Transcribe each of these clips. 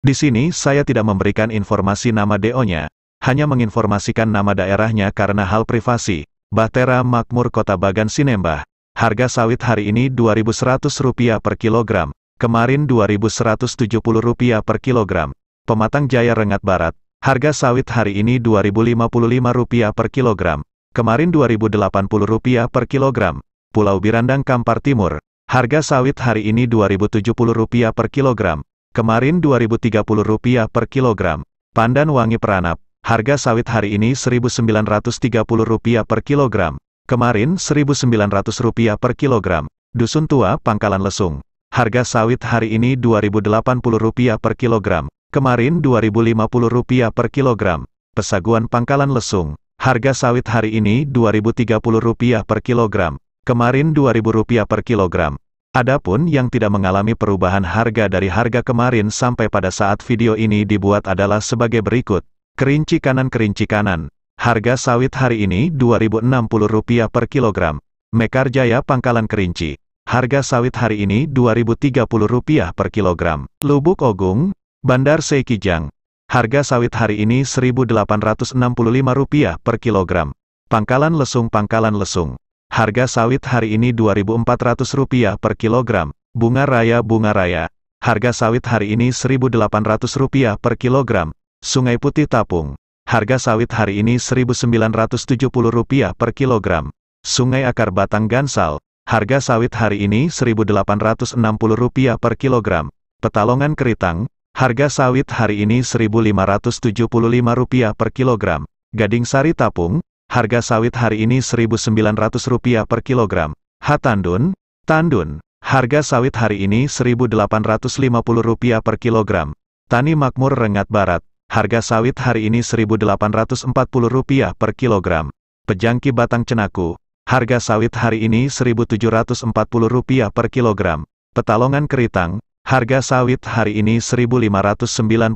Di sini saya tidak memberikan informasi nama DO-nya, hanya menginformasikan nama daerahnya karena hal privasi, Bahtera Makmur Kota Bagan Sinembah. Harga sawit hari ini Rp2.100 per kilogram, kemarin Rp2.170 per kilogram. Pematang Jaya Rengat Barat, harga sawit hari ini Rp2.055 per kilogram, kemarin Rp2.080 per kilogram. Pulau Birandang Kampar Timur, harga sawit hari ini Rp2.070 per kilogram, Kemarin Rp2.030 per kilogram. Pandan wangi peranap. Harga sawit hari ini Rp1.930 per kilogram. Kemarin Rp1.900 per kilogram. Dusun Tua Pangkalan Lesung. Harga sawit hari ini Rp2.080 per kilogram. Kemarin Rp2.050 per kilogram. Pesaguan Pangkalan Lesung. Harga sawit hari ini Rp2.030 per kilogram. Kemarin Rp2.000 per kilogram. Adapun yang tidak mengalami perubahan harga dari harga kemarin sampai pada saat video ini dibuat adalah sebagai berikut. Kerinci kanan kerinci kanan. Harga sawit hari ini Rp2.060 per kilogram. Mekar Jaya Pangkalan Kerinci. Harga sawit hari ini Rp2.030 per kilogram. Lubuk Ogung, Bandar Seikijang. Harga sawit hari ini Rp1.865 per kilogram. Pangkalan Lesung Pangkalan Lesung. Harga sawit hari ini Rp2.400 per kilogram, bunga raya bunga raya. Harga sawit hari ini Rp1.800 per kilogram, Sungai Putih Tapung. Harga sawit hari ini Rp1.970 per kilogram, Sungai Akar Batang Gansal. Harga sawit hari ini Rp1.860 per kilogram, Petalongan Keritang. Harga sawit hari ini Rp1.575 per kilogram, Gading Sari Tapung. Harga sawit hari ini Rp1.900 per kilogram. H. Tandun, Tandun. Harga sawit hari ini Rp1.850 per kilogram. Tani Makmur Rengat Barat. Harga sawit hari ini Rp1.840 per kilogram. Pejangki Batang Cenaku. Harga sawit hari ini Rp1.740 per kilogram. Petalongan Keritang. Harga sawit hari ini Rp1.590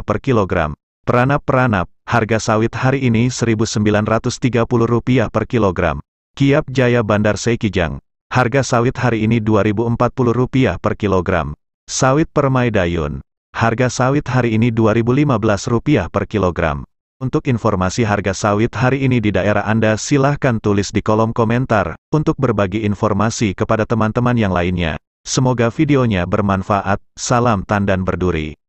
per kilogram. Peranap-peranap harga sawit hari ini Rp1.930 per kilogram. Kiap Jaya Bandar Sekijang, harga sawit hari ini Rp2.040 per kilogram. Sawit Permai Dayun, harga sawit hari ini Rp2.015 per kilogram. Untuk informasi harga sawit hari ini di daerah Anda silahkan tulis di kolom komentar, untuk berbagi informasi kepada teman-teman yang lainnya. Semoga videonya bermanfaat, salam tandan berduri.